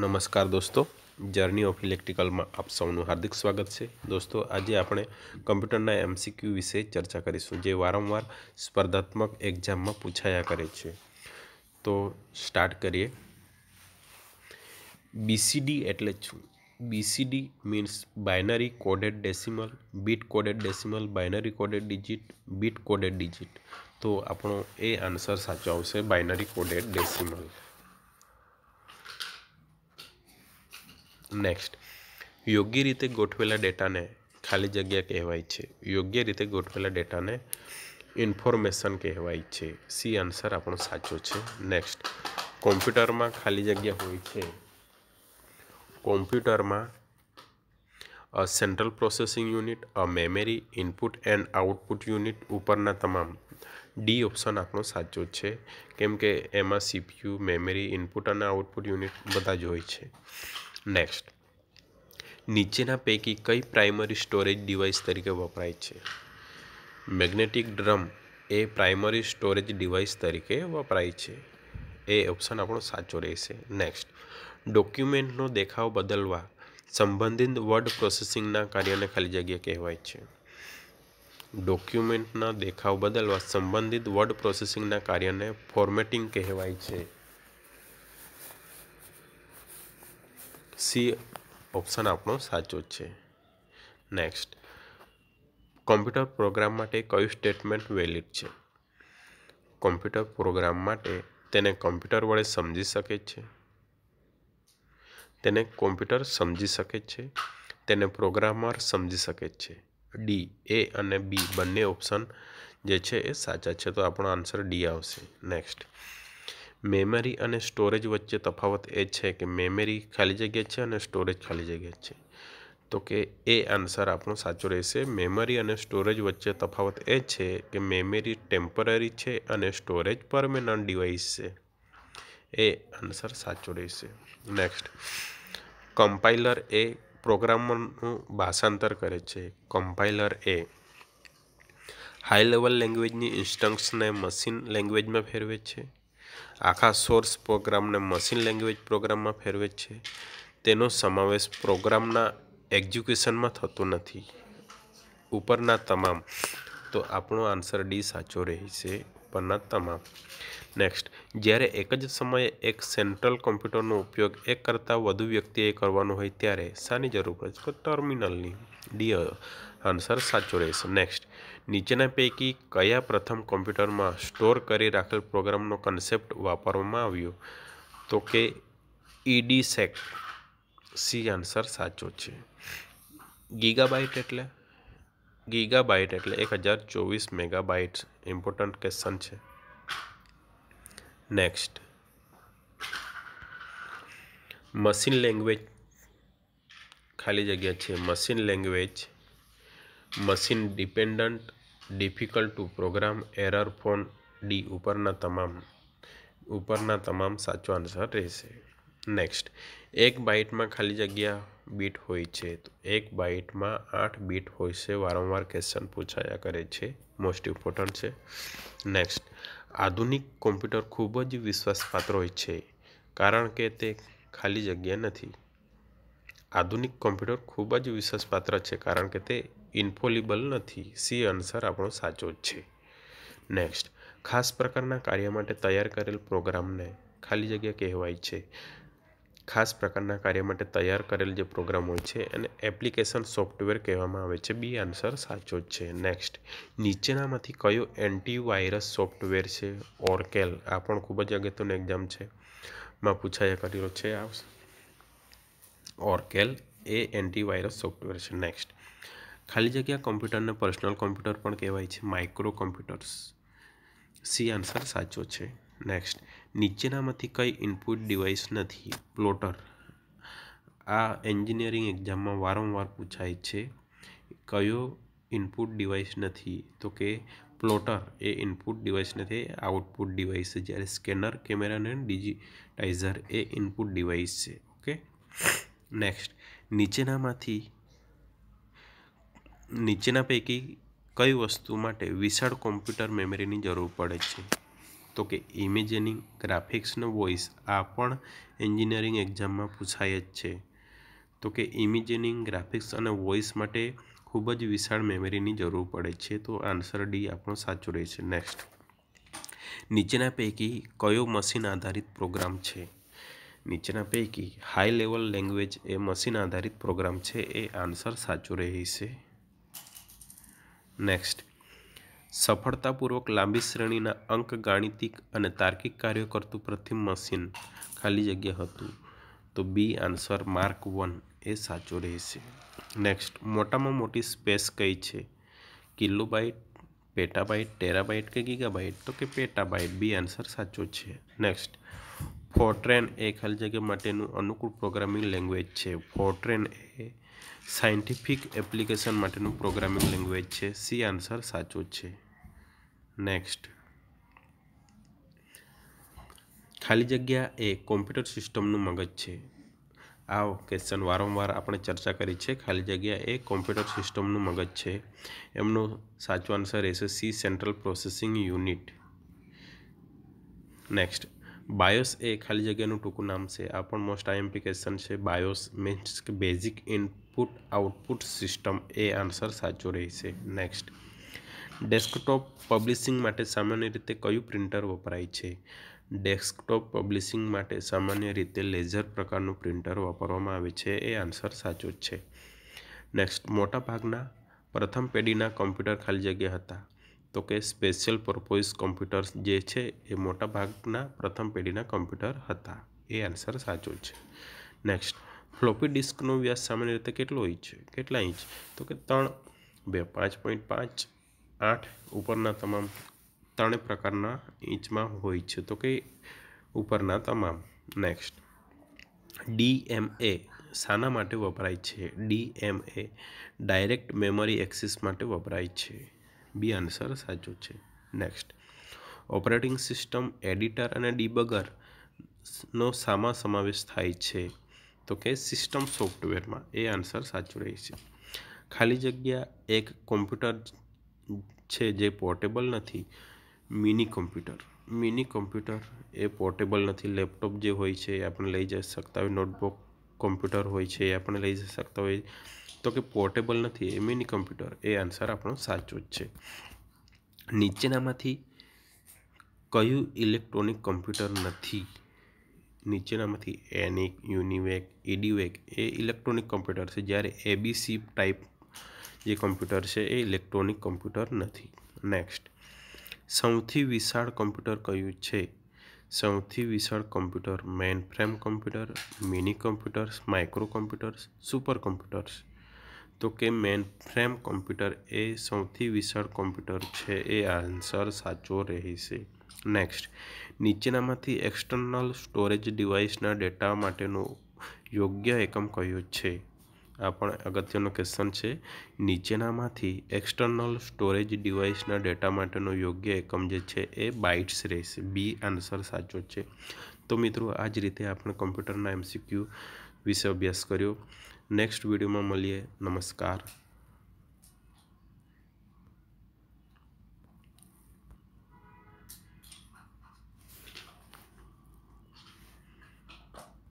નમસ્કાર દોસ્તો journey of ઇલેક્ટ્રિકલમાં આપ સૌનું હાર્દિક સ્વાગત છે દોસ્તો આજે આપણે કમ્પ્યુટરના એમસીક્યુ વિશે ચર્ચા કરીશું જે વારંવાર સ્પર્ધાત્મક એક્ઝામમાં પૂછાયા કરે છે તો સ્ટાર્ટ કરીએ બીસીડી એટલે શું BCD means binary coded decimal bit coded decimal binary coded digit bit coded digit તો આપણો એ આન્સર સાચો આવશે બાયનરી કોડેડ ડેસિમલ નેક્સ્ટ યોગ્ય રીતે ગોઠવેલા ડેટાને ખાલી જગ્યા કહેવાય છે યોગ્ય રીતે ગોઠવેલા ડેટાને ઇન્ફોર્મેશન કહેવાય છે સી આન્સર આપણો સાચો છે નેક્સ્ટ કોમ્પ્યુટરમાં ખાલી જગ્યા હોય છે કોમ્પ્યુટરમાં અ સેન્ટ્રલ પ્રોસેસિંગ યુનિટ અ memory input and output unit ઉપરના તમામ ડી ઓપ્શન આપણો સાચો છે કેમ કે એમાં સીપીયુ મેમરી ઇનપુટ અને આઉટપુટ યુનિટ બધા જ હોય છે નેક્સ્ટ નીચેના પૈકી કઈ પ્રાઇમરી સ્ટોરેજ ડિવાઇસ તરીકે વપરાય છે મેગ્નેટિક ડ્રમ એ પ્રાઇમરી સ્ટોરેજ ડિવાઇસ તરીકે વપરાય છે એ ઓપ્શન આપણો સાચો રહેશે નેક્સ્ટ ડોક્યુમેન્ટનો દેખાવ બદલવા સંબંધિત વર્ડ પ્રોસેસિંગના કાર્યને ખાલી જગ્યા કહેવાય છે ડોક્યુમેન્ટના દેખાવ બદલવા સંબંધિત વર્ડ પ્રોસેસિંગના કાર્યને ફોર્મેટિંગ કહેવાય છે સી ઓપ્શન આપણો સાચો જ છે નેક્સ્ટ કોમ્પ્યુટર પ્રોગ્રામ માટે કયું સ્ટેટમેન્ટ વેલિડ છે કોમ્પ્યુટર પ્રોગ્રામ માટે તેને કોમ્પ્યુટર વડે સમજી શકે છે તેને કોમ્પ્યુટર સમજી શકે છે તેને પ્રોગ્રામર સમજી શકે છે ડી એ અને બી બંને ઓપ્શન જે છે એ સાચા છે તો આપણો આન્સર ડી આવશે નેક્સ્ટ મેમરી અને સ્ટોરેજ વચ્ચે તફાવત એ છે કે મેમરી ખાલી જગ્યા છે અને સ્ટોરેજ ખાલી જગ્યા છે તો કે એ આન્સર આપણો સાચો રહેશે મેમરી અને સ્ટોરેજ વચ્ચે તફાવત એ છે કે મેમરી ટેમ્પરરી છે અને સ્ટોરેજ પરમેનન્ટ ડિવાઇસ છે એ આન્સર સાચો રહેશે નેક્સ્ટ કમ્પાઇલર એ પ્રોગ્રામનું ભાષાંતર કરે છે કમ્પાઇલર એ હાઈ લેવલ લેંગ્વેજની ઇન્સ્ટન્ટ્સને મશીન લેંગ્વેજમાં ફેરવે છે આખા સોર્સ પ્રોગ્રામને મશીન લેંગ્વેજ પ્રોગ્રામમાં ફેરવે છે તેનો સમાવેશ પ્રોગ્રામના એક્ઝ્યુકેશનમાં થતો નથી ઉપરના તમામ તો આપણો આન્સર ડી સાચો રહેશે ઉપરના તમામ નેક્સ્ટ જ્યારે એક જ સમયે એક સેન્ટ્રલ કોમ્પ્યુટરનો ઉપયોગ એક કરતાં વધુ વ્યક્તિએ કરવાનો હોય ત્યારે શાની જરૂર પડે તો ટર્મિનલની ડી આન્સર સાચો રહેશે નેક્સ્ટ નીચેના પૈકી કયા પ્રથમ કોમ્પ્યુટરમાં સ્ટોર કરી રાખેલ પ્રોગ્રામનો કન્સેપ્ટ વાપરવામાં આવ્યો તો કે ઈડી સેક્ટ સી આન્સર સાચો છે ગીગાબાઇટ એટલે ગીગાબાઇટ એટલે એક હજાર ચોવીસ મેગાબાઇટ્સ ઇમ્પોર્ટન્ટ ક્વેશ્ચન છે નેક્સ્ટ મશીન લેંગ્વેજ ખાલી જગ્યા છે machine language machine dependent difficult to program error prone D ઉપરના તમામ ઉપરના તમામ સાચો આન્સર રહેશે નેક્સ્ટ એક બાઇટમાં ખાલી જગ્યા બીટ હોય છે તો એક બાઇટમાં આઠ બીટ હોય છે વારંવાર ક્વેશ્ચન પૂછાયા કરે છે મોસ્ટ ઇમ્પોર્ટન્ટ છે નેક્સ્ટ આધુનિક કોમ્પ્યુટર ખૂબ જ વિશ્વાસપાત્ર હોય છે કારણ કે તે ખાલી જગ્યા નથી આધુનિક કોમ્પ્યુટર ખૂબ જ વિશ્વાસપાત્ર છે કારણ કે તે ઇન્ફોલિબલ નથી સી આન્સર આપણો સાચો જ છે નેક્સ્ટ ખાસ પ્રકારના કાર્ય માટે તૈયાર કરેલ પ્રોગ્રામને ખાલી જગ્યા કહેવાય છે ખાસ પ્રકારના કાર્ય માટે તૈયાર કરેલ જે પ્રોગ્રામ હોય છે એને એપ્લિકેશન સોફ્ટવેર કહેવામાં આવે છે બી આન્સર સાચો જ છે નેક્સ્ટ નીચેનામાંથી કયો એન્ટીવાયરસ સોફ્ટવેર છે ઓર્કેલ આ પણ ખૂબ જ અગત્યનો એક્ઝામ છે માં પૂછાયા કરેલો છે આ ઓર્કેલ એ એન્ટીવાયરસ સોફ્ટવેર છે નેક્સ્ટ ખાલી જગ્યા કોમ્પ્યુટરને પર્સનલ કોમ્પ્યુટર પણ કહેવાય છે માઇક્રો કોમ્પ્યુટર્સ સી આન્સર સાચો છે નેક્સ્ટ નીચેનામાંથી કઈ ઇનપુટ ડિવાઇસ નથી પ્લોટર આ એન્જિનિયરિંગ એક્ઝામમાં વારંવાર પૂછાય છે કયો ઇનપુટ ડિવાઇસ નથી તો કે પ્લોટર એ ઇનપુટ ડિવાઇસ નથી આઉટપુટ ડિવાઇસ છે જ્યારે સ્કેનર કેમેરા અને ડિજિટાઇઝર એ ઇનપુટ ડિવાઇસ છે ઓકે નેક્સ્ટ નીચેનામાંથી નીચેના પૈકી કઈ વસ્તુ માટે વિશાળ કોમ્પ્યુટર મેમરીની જરૂર પડે છે તો કે ઇમેજિનિંગ ગ્રાફિક્સનો વોઇસ આ પણ એન્જિનિયરિંગ એક્ઝામમાં પૂછાય જ છે તો કે ઇમેજિનિંગ ગ્રાફિક્સ અને વોઇસ માટે ખૂબ જ વિશાળ મેમરીની જરૂર પડે છે તો આન્સર ડી આપણો સાચો રહેશે નેક્સ્ટ નીચેના પૈકી કયો મશીન આધારિત પ્રોગ્રામ છે નીચેના પૈકી હાઈ લેવલ લેંગ્વેજ એ મશીન આધારિત પ્રોગ્રામ છે એ આન્સર સાચો રહેશે નેક્સ્ટ સફળતાપૂર્વક લાંબી શ્રેણીના અંક ગાણિતિક અને તાર્કિક કાર્યો કરતું પ્રથમ મશીન ખાલી જગ્યા હતું તો બી આન્સર માર્ક વન એ સાચો રહેશે નેક્સ્ટ મોટામાં મોટી સ્પેસ કઈ છે કિલોબાઇટ પેટાબાઇટ ટેરાબાઇટ કે ગીગાબાઇટ તો કે પેટાબાઇટ બી આન્સર સાચો છે નેક્સ્ટ ફોર્ટ્રેન એ ખાલી જગ્યા માટેનું અનુકૂળ પ્રોગ્રામિંગ લેંગ્વેજ છે ફોર્ટ્રેન એ સાયન્ટિફિક એપ્લિકેશન માટેનું પ્રોગ્રામિંગ લેંગ્વેજ છે સી આન્સર સાચો છે નેક્સ્ટ ખાલી જગ્યા એ કોમ્પ્યુટર સિસ્ટમનું મગજ છે આ ક્વેશ્ચન વારંવાર આપણે ચર્ચા કરી છે ખાલી જગ્યા એ કોમ્પ્યુટર સિસ્ટમનું મગજ છે એમનો સાચો આન્સર રહેશે C central processing unit next BIOS એ ખાલી જગ્યાનું ટૂંકું નામ છે આ પણ મોસ્ટ આઈએમપી છે બાયોસ મીન્સ કે બેઝિક ઇનપુટ આઉટપુટ સિસ્ટમ એ આન્સર સાચો રહેશે નેક્સ્ટ ડેસ્કટોપ પબ્લિશિંગ માટે સામાન્ય રીતે કયું પ્રિન્ટર વપરાય છે ડેસ્કટોપ પબ્લિશિંગ માટે સામાન્ય રીતે લેઝર પ્રકારનું પ્રિન્ટર વાપરવામાં આવે છે એ આન્સર સાચો જ છે નેક્સ્ટ મોટાભાગના પ્રથમ પેઢીના કમ્પ્યુટર ખાલી જગ્યા હતા તો કે સ્પેશિયલ પર્પોઝ કોમ્પ્યુટર્સ જે છે એ મોટા ભાગના પ્રથમ પેઢીના કોમ્પ્યુટર હતા એ આન્સર સાચો છે નેક્સ્ટ ફ્લોપી ડિસ્કનો વ્યાસ સામાન્ય રીતે કેટલો ઇંચ છે કેટલા ઇંચ તો કે ત્રણ બે પાંચ પોઈન્ટ પાંચ આઠ ઉપરના તમામ ત્રણેય પ્રકારના ઇંચમાં હોય છે તો કે ઉપરના તમામ નેક્સ્ટ ડીએમએ શાના માટે વપરાય છે ડીએમએ ડાયરેક્ટ મેમરી એક્સિસ માટે વપરાય છે બી આન્સર સાચો છે નેક્સ્ટ ઓપરેટિંગ સિસ્ટમ એડિટર અને ડીબગર નો સામા સમાવેશ થાય છે તો કે સિસ્ટમ સોફ્ટવેરમાં એ આન્સર સાચો છે ખાલી જગ્યા એક કોમ્પ્યુટર છે જે પોર્ટેબલ નથી મિની કોમ્પ્યુટર મિની કોમ્પ્યુટર એ પોર્ટેબલ નથી લેપટોપ જે હોય છે એ આપણે લઈ જઈ શકતા હોય નોટબુક કોમ્પ્યુટર હોય છે એ આપણે લઈ જઈ શકતા હોય તો કે પોર્ટેબલ નથી એ મિની કમ્પ્યુટર એ આન્સર આપણો સાચો જ છે નીચેનામાંથી કયું ઇલેક્ટ્રોનિક કમ્પ્યુટર નથી નીચેનામાંથી એનિક યુનિવેક ઇડીવેક એ ઇલેક્ટ્રોનિક કમ્પ્યુટર છે જ્યારે એબીસી ટાઈપ જે કમ્પ્યુટર છે એ ઇલેક્ટ્રોનિક કમ્પ્યુટર નથી નેક્સ્ટ સૌથી વિશાળ કમ્પ્યુટર કયું છે સૌથી વિશાળ computer mainframe computer mini computers micro computers super computers તો કે મેન ફ્રેમ કોમ્પ્યુટર એ સૌથી વિશાળ કોમ્પ્યુટર છે એ આન્સર સાચો રહેશે નેક્સ્ટ નીચેનામાંથી એક્સટર્નલ સ્ટોરેજ ડિવાઇસના ડેટા માટેનો યોગ્ય એકમ કયો છે આ પણ અગત્યનો ક્વેશ્ચન છે નીચેનામાંથી એક્સટર્નલ સ્ટોરેજ ડિવાઇસના ડેટા માટેનો યોગ્ય એકમ જે છે એ બાઇટ્સ રહેશે બી આન્સર સાચો છે તો મિત્રો આ જ રીતે આપણે કોમ્પ્યુટરના એમસીક્યુ વિશે અભ્યાસ કર્યો નેક્સ્ટ વિડીયોમાં મળીએ નમસ્કાર